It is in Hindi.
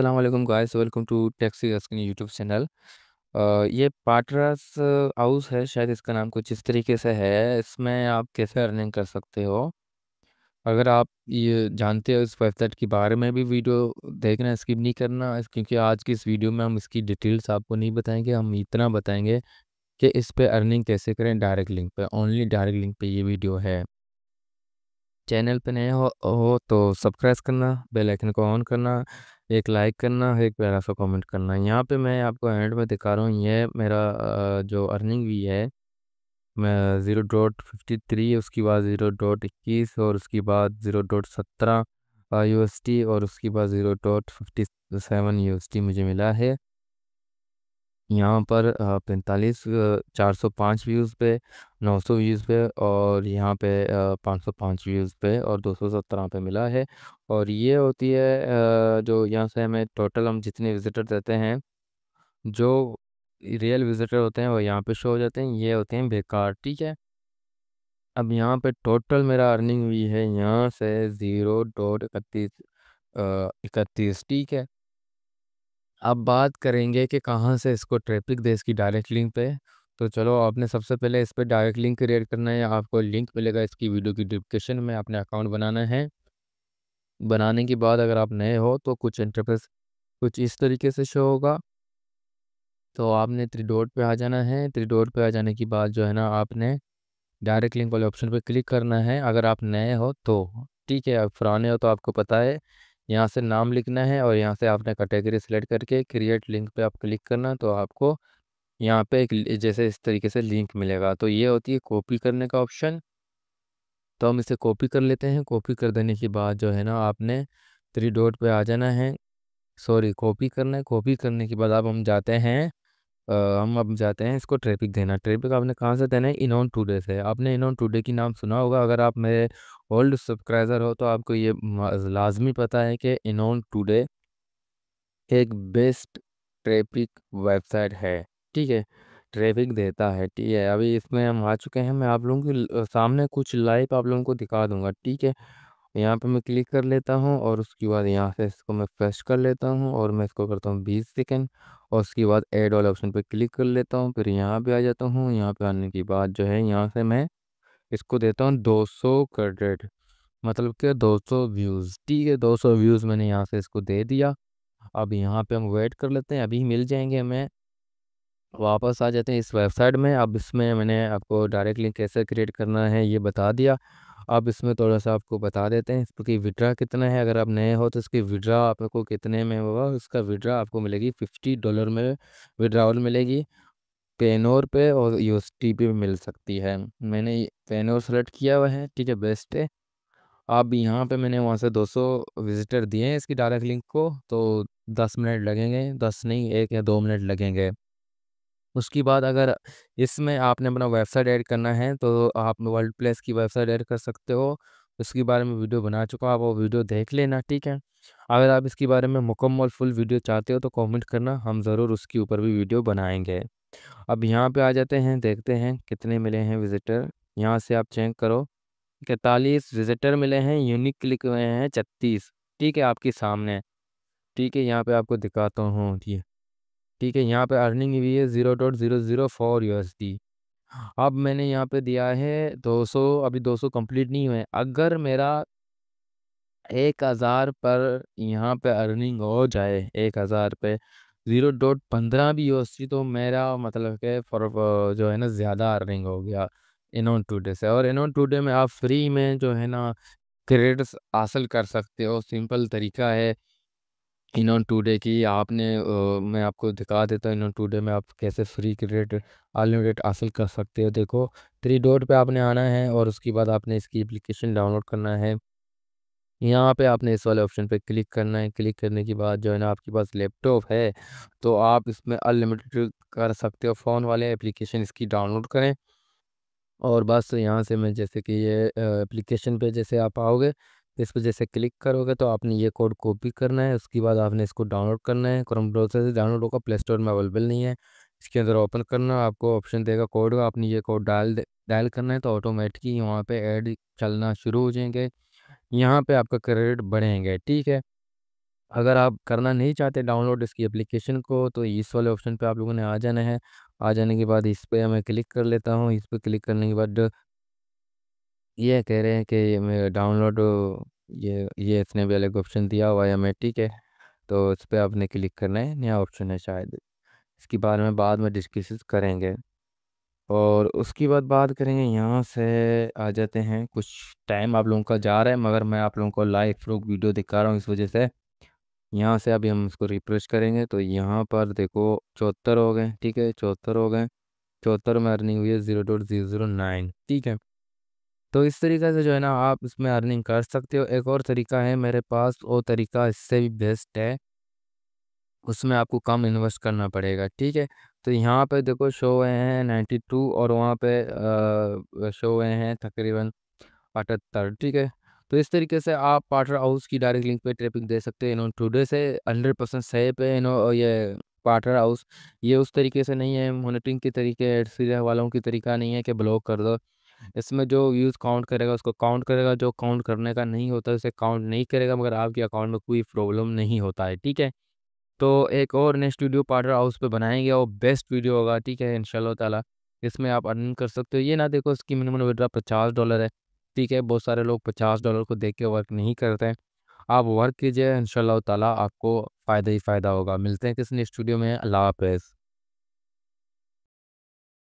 असलम गाइस वेलकम टू टैक्सी अस्किन यूट्यूब चैनल ये पाटरास हाउस है शायद इसका नाम कुछ इस तरीके से है इसमें आप कैसे अर्निंग कर सकते हो अगर आप ये जानते हो इस वेबसाइट के बारे में भी वीडियो देखना स्किप नहीं करना क्योंकि आज की इस वीडियो में हम इसकी डिटेल्स आपको नहीं बताएंगे हम इतना बताएंगे कि इस पर अर्निंग कैसे करें डायरेक्ट लिंक पर ओनली डायरेक्ट लिंक पर ये वीडियो है चैनल पर नए हो हो तो सब्सक्राइब करना बेल आइकन को ऑन करना एक लाइक करना एक प्यारा सा कमेंट करना यहाँ पे मैं आपको एंड में दिखा रहा हूँ ये मेरा जो अर्निंग भी है मैं ज़ीरो डॉट फिफ्टी थ्री उसके बाद ज़ीरो डॉट इक्कीस और उसके बाद ज़ीरो डॉट सत्रह यू एस टी और उसके बाद zero dot fifty seven U S T मुझे मिला है यहाँ पर पैंतालीस चार सौ पाँच व्यूज़ पे नौ सौ व्यूज़ पे और यहाँ पे पाँच सौ पाँच व्यूज़ पे और दो सौ सत्रह पे मिला है और ये होती है जो यहाँ से हमें टोटल हम जितने विज़िटर देते हैं जो रियल विज़िटर होते हैं वो यहाँ पे शो हो जाते हैं ये होते हैं बेकार ठीक है अब यहाँ पे टोटल मेरा अर्निंग हुई है यहाँ से ज़ीरो डॉट इकतीस इकतीस ठीक है अब बात करेंगे कि कहाँ से इसको ट्रैफिक दे इसकी डायरेक्ट लिंक पे तो चलो आपने सबसे पहले इस पर डायरेक्ट लिंक क्रिएट करना है आपको लिंक मिलेगा इसकी वीडियो की डिस्क्रिप्शन में आपने अकाउंट बनाना है बनाने के बाद अगर आप नए हो तो कुछ इंटरफेस कुछ इस तरीके से शो होगा तो आपने थ्री डॉट पे आ जाना है थ्री डॉट पे आ जाने के बाद जो है ना आपने डायरेक्ट लिंक वाले ऑप्शन पे क्लिक करना है अगर आप नए हो तो ठीक है आप पुराने हो तो आपको पता है यहाँ से नाम लिखना है और यहाँ से आपने कैटेगरी सेलेक्ट करके क्रिएट लिंक पे आप क्लिक करना तो आपको यहाँ पे एक जैसे इस तरीके से लिंक मिलेगा तो ये होती है कॉपी करने का ऑप्शन तो हम इसे कॉपी कर लेते हैं कॉपी कर देने के बाद जो है ना आपने थ्री डॉट पे आ जाना है सॉरी कॉपी करना है कॉपी करने के बाद अब हम जाते हैं हम अब जाते हैं इसको ट्रैफिक देना ट्रैफिक आपने कहाँ से देना है इनॉन टूडे से आपने इनॉन टूडे की नाम सुना होगा अगर आप मेरे ओल्ड सब्सक्राइबर हो तो आपको ये लाजमी पता है कि इनॉन टूडे एक बेस्ट ट्रैफिक वेबसाइट है ठीक है ट्रैफिक देता है ठीक है अभी इसमें हम आ चुके हैं मैं आप लोगों के सामने कुछ लाइव आप लोगों को दिखा दूंगा ठीक है यहाँ पे मैं क्लिक कर लेता हूँ और उसके बाद यहाँ से इसको मैं फ्रेश कर लेता हूँ और मैं इसको करता हूँ बीस सेकेंड और उसके बाद एड वाले ऑप्शन पे क्लिक कर लेता हूँ फिर यहाँ पे आ जाता हूँ यहाँ पे आने के बाद जो है यहाँ से मैं इसको देता हूँ दो सौ क्रेडिट मतलब कि दो सौ व्यूज़ ठीक है दो सौ व्यूज़ मैंने यहाँ से इसको दे दिया अब यहाँ पे हम वेट कर लेते हैं अभी मिल जाएंगे हमें वापस आ जाते हैं इस वेबसाइट में अब इसमें मैंने आपको डायरेक्ट लिंक कैसे क्रिएट करना है ये बता दिया अब इसमें थोड़ा सा आपको बता देते हैं इसकी विड्रा कितना है अगर आप नए हो तो इसकी विड्रा आपको कितने में होगा इसका विड्रा आपको मिलेगी फिफ्टी डॉलर में विड्रावल मिलेगी पेनोर पे और यू पे पी मिल सकती है मैंने पेनोर सेलेक्ट किया हुआ है ठीक है बेस्ट है अब यहाँ पे मैंने वहाँ से 200 विजिटर दिए हैं इसकी डायरेक्ट लिंक को तो 10 मिनट लगेंगे 10 नहीं एक या दो मिनट लगेंगे उसके बाद अगर इसमें आपने अपना वेबसाइट ऐड करना है तो आप वर्ल्ड प्लेस की वेबसाइट ऐड कर सकते हो उसके बारे में वीडियो बना चुका आप वो वीडियो देख लेना ठीक है अगर आप इसके बारे में मुकम्मल फुल वीडियो चाहते हो तो कमेंट करना हम ज़रूर उसके ऊपर भी वीडियो बनाएंगे अब यहाँ पे आ जाते हैं देखते हैं कितने मिले हैं विज़िटर यहाँ से आप चेक करो इकतालीस विज़िटर मिले हैं यूनिक क्लिक हुए हैं छत्तीस ठीक है आपके सामने ठीक है यहाँ पर आपको दिखाता हूँ है ठीक है यहाँ पे अर्निंग हुई है zero dot zero zero four यू अब मैंने यहाँ पे दिया है दो सौ अभी दो सौ कंप्लीट नहीं हुए अगर मेरा एक हज़ार पर यहाँ पे अर्निंग हो जाए एक हज़ार पे ज़ीरो डॉट पंद्रह भी एस डी तो मेरा मतलब के फॉर जो है ना ज़्यादा अर्निंग हो गया टू टूडे से और टू टूडे में आप फ्री में जो है ना क्रेडिट्स हासिल कर सकते हो सिंपल तरीका है इन्होंने टूडे की आपने आ, मैं आपको दिखा देता हूँ टू टूडे में आप कैसे फ्री क्रेडिट अनलिमिटेड हासिल कर सकते हो देखो थ्री डॉट पे आपने आना है और उसके बाद आपने इसकी एप्लीकेशन डाउनलोड करना है यहाँ पे आपने इस वाले ऑप्शन पे क्लिक करना है क्लिक करने के बाद जो है ना आपके पास लैपटॉप है तो आप इसमें अनलिमिटेड कर सकते हो फ़ोन वाले एप्लीकेशन इसकी डाउनलोड करें और बस यहाँ से मैं जैसे कि ये एप्लीकेशन पे जैसे आप आओगे इस पर जैसे क्लिक करोगे तो आपने ये कोड कॉपी करना है उसके बाद आपने इसको डाउनलोड करना है क्रोम ब्राउज़र से डाउनलोड होगा प्ले स्टोर में अवेलेबल नहीं है इसके अंदर ओपन करना आपको ऑप्शन देगा कोड का आपने ये कोड डाल डायल करना है तो ऑटोमेटिक वहाँ पर ऐड चलना शुरू हो जाएंगे यहाँ पर आपका क्रेडिट बढ़ेंगे ठीक है अगर आप करना नहीं चाहते डाउनलोड इसकी एप्लीकेशन को तो इस वाले ऑप्शन पे आप लोगों ने आ जाना है आ जाने के बाद इस पर मैं क्लिक कर लेता हूँ इस पर क्लिक करने के बाद ये कह रहे हैं कि ये मैं डाउनलोड ये ये इसने भी अलग ऑप्शन दिया हुआ है ठीक है तो इस पर आपने क्लिक करना है नया ऑप्शन है शायद इसके बारे में बाद में डिस्कस करेंगे और उसके बाद बात करेंगे यहाँ से आ जाते हैं कुछ टाइम आप लोगों का जा रहा है मगर मैं आप लोगों को लाइव प्रूफ वीडियो दिखा रहा हूँ इस वजह से यहाँ से अभी हम इसको रिफ्रेश करेंगे तो यहाँ पर देखो चौहत्तर हो गए ठीक है चौहत्तर हो गए चौहत्तर में अर्निंग हुई है zero dot zero zero nine ठीक है तो इस तरीके से जो है ना आप इसमें अर्निंग कर सकते हो एक और तरीका है मेरे पास वो तरीका इससे भी बेस्ट है उसमें आपको कम इन्वेस्ट करना पड़ेगा ठीक है तो यहाँ पे देखो शो हुए हैं नाइन्टी टू और वहाँ पे शो हुए हैं तकरीबन अठहत्तर ठीक है तो इस तरीके से आप पार्टनर हाउस की डायरेक्ट लिंक पे ट्रैफिक दे सकते हैं इन्होंने टूडे से हंड्रेड परसेंट सेफ है इन्हों ये पार्टनर हाउस ये उस तरीके से नहीं है मोनिटरिंग के तरीके एड वालों की तरीका नहीं है कि ब्लॉक कर दो इसमें जो व्यूज़ काउंट करेगा उसको काउंट करेगा जो काउंट करने का नहीं होता है उसे काउंट नहीं करेगा मगर आपके अकाउंट में कोई प्रॉब्लम नहीं होता है ठीक है तो एक और नेक्स्ट वीडियो पार्टनर हाउस पे बनाएंगे और बेस्ट वीडियो होगा ठीक है इन तला इसमें आप अर्निंग कर सकते हो ये ना देखो इसकी मिनिमम विड्रा पचास डॉलर है ठीक है बहुत सारे लोग पचास डॉलर को देख के वर्क नहीं करते हैं आप वर्क कीजिए इन ताला आपको फ़ायदा ही फ़ायदा होगा मिलते हैं किसी स्टूडियो में अल्लाह हाफ